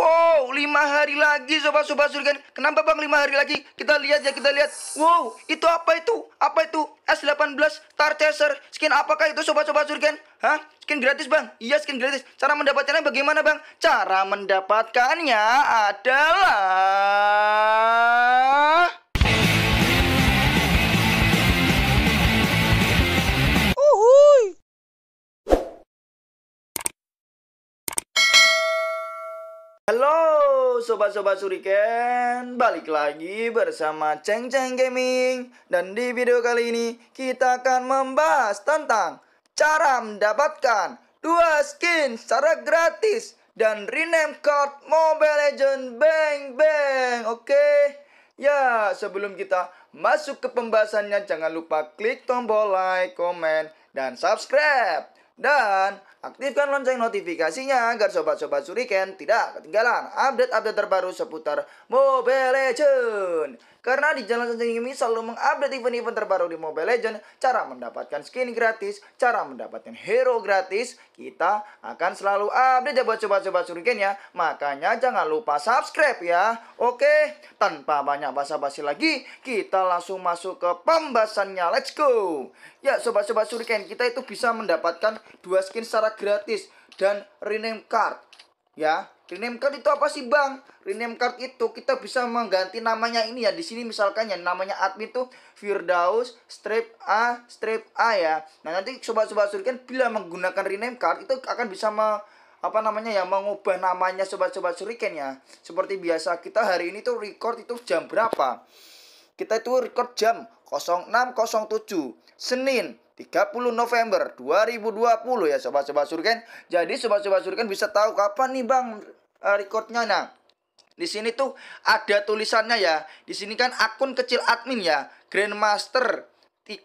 Wow, lima hari lagi sobat-sobat surga. Kenapa bang lima hari lagi? Kita lihat ya, kita lihat. Wow, itu apa itu? Apa itu? S18 Star Chaser. Skin apakah itu sobat-sobat surga? Hah? Skin gratis bang? Iya skin gratis. Cara mendapatkannya bagaimana bang? Cara mendapatkannya adalah... Halo sobat-sobat Suriken, balik lagi bersama Ceng Ceng Gaming dan di video kali ini kita akan membahas tentang cara mendapatkan dua skin secara gratis dan rename card Mobile Legend Bang Bang. Oke. Ya, sebelum kita masuk ke pembahasannya jangan lupa klik tombol like, comment dan subscribe. Dan Aktifkan lonceng notifikasinya agar sobat-sobat Suriken tidak ketinggalan update-update terbaru seputar Mobile Legends. Karena di Jalan Sanjang ini selalu mengupdate event-event terbaru di Mobile Legends, cara mendapatkan skin gratis, cara mendapatkan hero gratis, kita akan selalu update ya buat coba-coba Shuriken ya. Makanya jangan lupa subscribe ya. Oke, tanpa banyak basa-basi lagi, kita langsung masuk ke pembahasannya. Let's go. Ya, sobat-sobat surgen, kita itu bisa mendapatkan dua skin secara gratis dan rename card ya Rename card itu apa sih bang? Rename card itu kita bisa mengganti namanya ini ya. Di sini misalkan ya namanya admin tuh Firdaus strip A strip A ya. Nah nanti sobat-sobat Suriken bila menggunakan rename card itu akan bisa me, apa namanya ya mengubah namanya sobat-sobat Suriken ya. Seperti biasa kita hari ini tuh record itu jam berapa? Kita itu record jam 06.07 Senin 30 November 2020 ya sobat-sobat Suriken. Jadi sobat-sobat Suriken bisa tahu kapan nih Bang uh, recordnya nah di sini tuh ada tulisannya ya di sini kan akun kecil admin ya grandmaster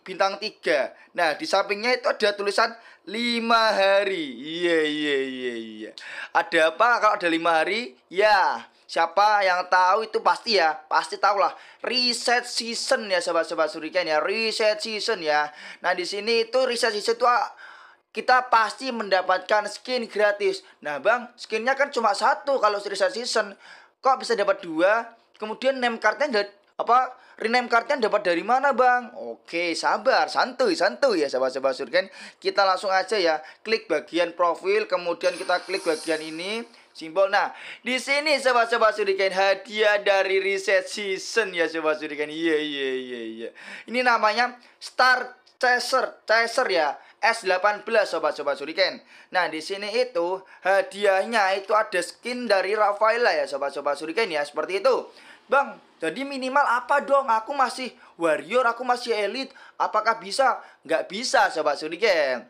bintang 3 Nah di sampingnya itu ada tulisan lima hari Iya iya iya iya Ada apa kalau ada lima hari? Ya Siapa yang tahu itu pasti ya Pasti tahu lah Reset season ya sobat-sobat surikan ya Reset season ya Nah di sini itu reset season itu kita pasti mendapatkan skin gratis. Nah bang, skinnya kan cuma satu kalau Srisa Season. Kok bisa dapat dua? Kemudian name cardnya apa rename cardnya dapat dari mana bang? Oke sabar santuy santuy ya sahabat-sahabat surgen kita langsung aja ya klik bagian profil kemudian kita klik bagian ini simbol nah di sini sahabat-sahabat surgen hadiah dari reset season ya sahabat surgen iya iya iya iya ini namanya star chaser chaser ya S18 sobat-sobat Suriken. Nah, di sini itu hadiahnya itu ada skin dari Rafaela ya sobat-sobat Suriken ya, seperti itu. Bang, jadi minimal apa dong? Aku masih warrior, aku masih elite. Apakah bisa? Nggak bisa sobat Suriken.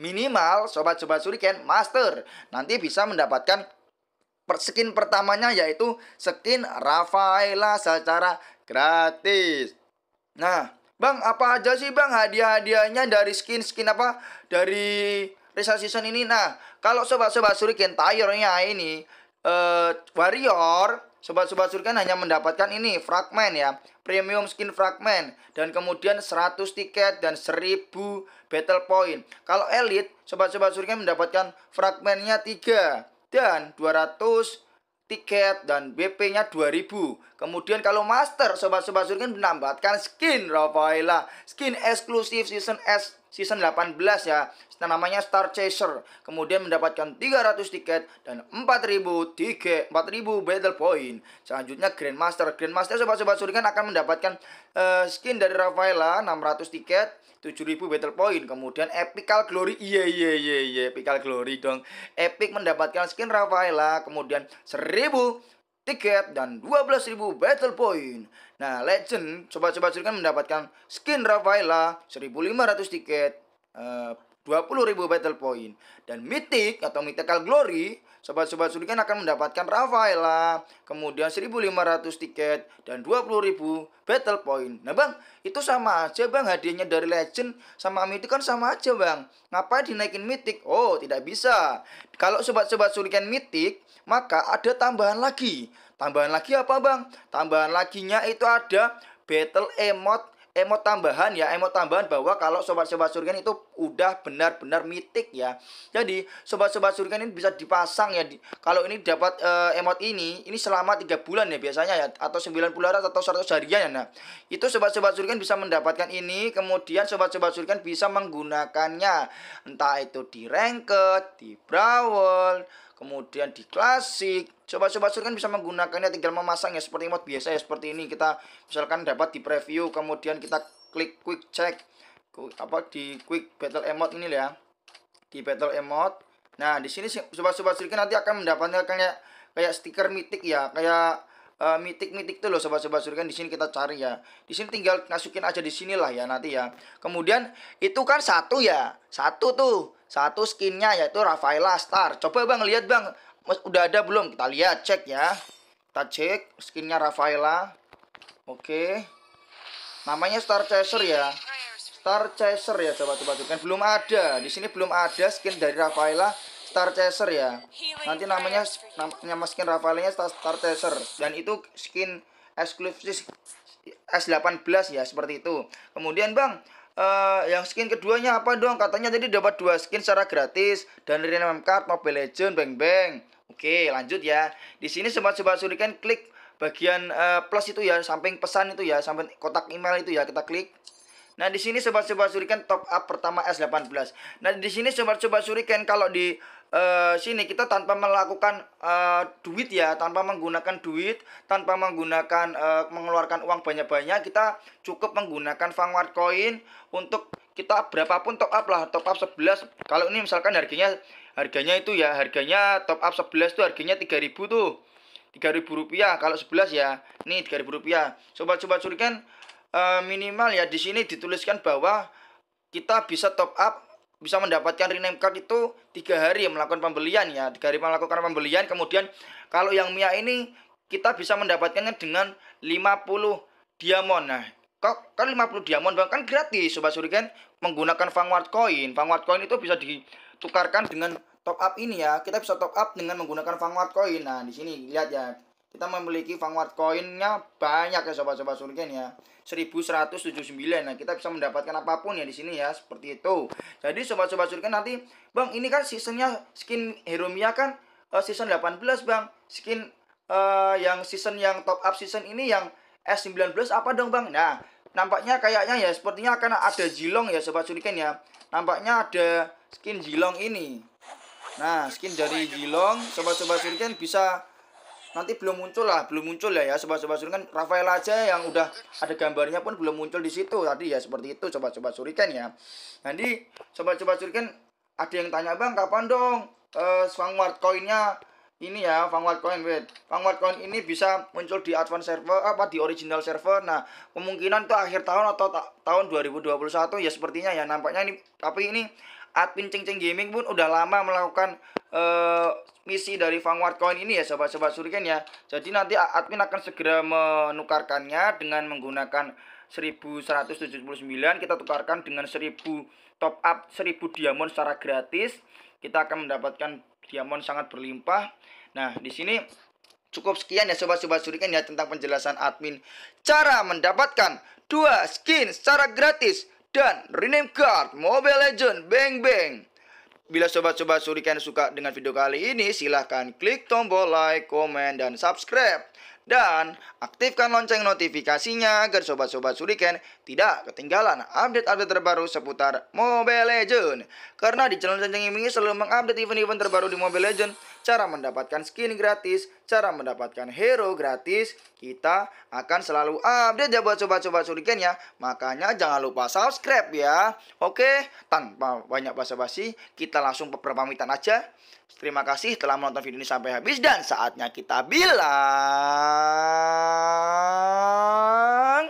Minimal sobat-sobat Suriken master. Nanti bisa mendapatkan skin pertamanya yaitu skin Rafaela secara gratis. Nah, Bang, apa aja sih bang hadiah-hadiahnya dari skin-skin apa? Dari Risa Season ini? Nah, kalau sobat-sobat Suriken Tire-nya ini, uh, Warrior, sobat-sobat Suriken hanya mendapatkan ini, fragmen ya. Premium skin fragmen. Dan kemudian 100 tiket dan 1000 battle point. Kalau Elite, sobat-sobat Suriken mendapatkan Fragment-nya 3. Dan 200 tiket dan BP-nya 2000. Kemudian kalau master sobat-sobat surgen menambahkan skin Rafaela, skin eksklusif season S season 18 ya. Namanya Star Chaser. Kemudian mendapatkan 300 tiket dan 4000 tiket, 4000 battle point. Selanjutnya Grandmaster. Grandmaster sobat-sobat Surikan akan mendapatkan uh, skin dari Rafaela 600 tiket. 7000 battle point kemudian epical glory iya iya iya yeah, iya epical glory dong epic mendapatkan skin Rafaela kemudian 1000 tiket, dan 12.000 battle point. Nah, Legend coba-coba silakan mendapatkan skin Rafaela 1.500 tiket, uh, 20.000 battle point. Dan Mythic atau Mythical Glory, sobat-sobat Sulikan akan mendapatkan Rafaela, kemudian 1.500 tiket, dan 20.000 battle point. Nah bang, itu sama aja bang hadiahnya dari Legend sama Mythic kan sama aja bang. Ngapain dinaikin Mythic? Oh, tidak bisa. Kalau sobat-sobat Sulikan Mythic, maka ada tambahan lagi. Tambahan lagi apa bang? Tambahan laginya itu ada battle emote emot tambahan ya, emot tambahan bahwa kalau sobat-sobat surgen itu udah benar-benar mitik ya. Jadi sobat-sobat surgen ini bisa dipasang ya. Di, kalau ini dapat e, emot ini, ini selama tiga bulan ya biasanya ya atau 90 hari atau 100 harian ya. Nah, itu sobat-sobat surgen bisa mendapatkan ini, kemudian sobat-sobat surgen bisa menggunakannya entah itu di Ranked, di Brawl, kemudian di klasik. sobat sobat sur kan bisa menggunakannya tinggal memasang ya seperti mod biasa ya seperti ini kita misalkan dapat di preview kemudian kita klik quick check apa di quick battle emote ini ya di battle emote nah di sini sobat-sobat sirkin nanti akan mendapatkan kayak kayak stiker mitik ya kayak mitik eh, mitik-mitik tuh loh sobat-sobat surga di sini kita cari ya. Di sini tinggal masukin aja di sinilah ya nanti ya. Kemudian itu kan satu ya. Satu tuh. Satu skinnya yaitu Rafaela Star. Coba Bang lihat Bang. Udah ada belum? Kita lihat cek ya. Kita cek skinnya Rafaela. Oke. Namanya Star Chaser ya. Star Chaser ya sobat-sobat surga. Kan belum ada. Di sini belum ada skin dari Rafaela Star Chaser ya. Nanti namanya namanya skin Rafaelnya Star, Star Chaser dan itu skin eksklusif S18 ya seperti itu. Kemudian Bang, uh, yang skin keduanya apa dong? Katanya jadi dapat dua skin secara gratis dan rename card Mobile Legend Bang Bang. Oke, lanjut ya. Di sini sobat-sobat Surikan klik bagian uh, plus itu ya, samping pesan itu ya, samping kotak email itu ya, kita klik. Nah, di sini sobat-sobat Surikan top up pertama S18. Nah, di sini sobat-sobat Surikan kalau di uh, sini kita tanpa melakukan uh, duit ya, tanpa menggunakan duit, tanpa menggunakan uh, mengeluarkan uang banyak-banyak, kita cukup menggunakan Vanguard Coin untuk kita berapapun top up lah, top up 11. Kalau ini misalkan harganya harganya itu ya, harganya top up 11 tuh harganya 3000 tuh. 3000 rupiah kalau 11 ya. Nih 3000 rupiah. Sobat-sobat curikan uh, minimal ya di sini dituliskan bahwa kita bisa top up bisa mendapatkan rename card itu tiga hari ya melakukan pembelian ya tiga hari melakukan pembelian kemudian kalau yang Mia ini kita bisa mendapatkannya dengan 50 diamond nah kok kan 50 diamond bang kan gratis sobat suri kan menggunakan vanguard coin vanguard coin itu bisa ditukarkan dengan top up ini ya kita bisa top up dengan menggunakan vanguard coin nah di sini lihat ya kita memiliki vanguard koinnya banyak ya sobat-sobat surgen ya 1179 nah kita bisa mendapatkan apapun ya di sini ya seperti itu jadi sobat-sobat surgen nanti bang ini kan seasonnya skin Heromia kan uh, season 18 bang skin uh, yang season yang top up season ini yang S19 apa dong bang nah nampaknya kayaknya ya sepertinya akan ada jilong ya sobat surgen ya nampaknya ada skin jilong ini nah skin dari jilong sobat-sobat surgen bisa nanti belum muncul lah belum muncul ya ya sobat-sobat kan Rafael aja yang udah ada gambarnya pun belum muncul di situ tadi ya seperti itu sobat-sobat kan ya nanti sobat-sobat kan ada yang tanya bang kapan dong eh, Vanguard coinnya ini ya Vanguard Coin wait. Vanguard Coin ini bisa muncul di advance server apa di original server. Nah, kemungkinan itu akhir tahun atau ta tahun 2021 ya sepertinya ya nampaknya ini tapi ini admin Cing Cing Gaming pun udah lama melakukan uh, misi dari Vanguard Coin ini ya sobat-sobat Suriken ya. Jadi nanti admin akan segera menukarkannya dengan menggunakan 1179 kita tukarkan dengan 1000 top up 1000 diamond secara gratis. Kita akan mendapatkan diamond sangat berlimpah. Nah, di sini cukup sekian ya sobat-sobat Suriken ya tentang penjelasan admin cara mendapatkan dua skin secara gratis dan rename card Mobile Legend Bang Bang. Bila sobat-sobat Surikan suka dengan video kali ini, silahkan klik tombol like, komen, dan subscribe. Dan aktifkan lonceng notifikasinya agar sobat-sobat Suriken tidak ketinggalan update-update terbaru seputar Mobile Legends. Karena di channel lonceng ini selalu mengupdate event-event terbaru di Mobile Legends cara mendapatkan skin gratis, cara mendapatkan hero gratis, kita akan selalu update ya buat sobat-sobat Shuriken ya. Makanya jangan lupa subscribe ya. Oke, tanpa banyak basa-basi, kita langsung perpamitan aja. Terima kasih telah menonton video ini sampai habis dan saatnya kita bilang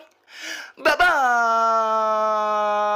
bye bye.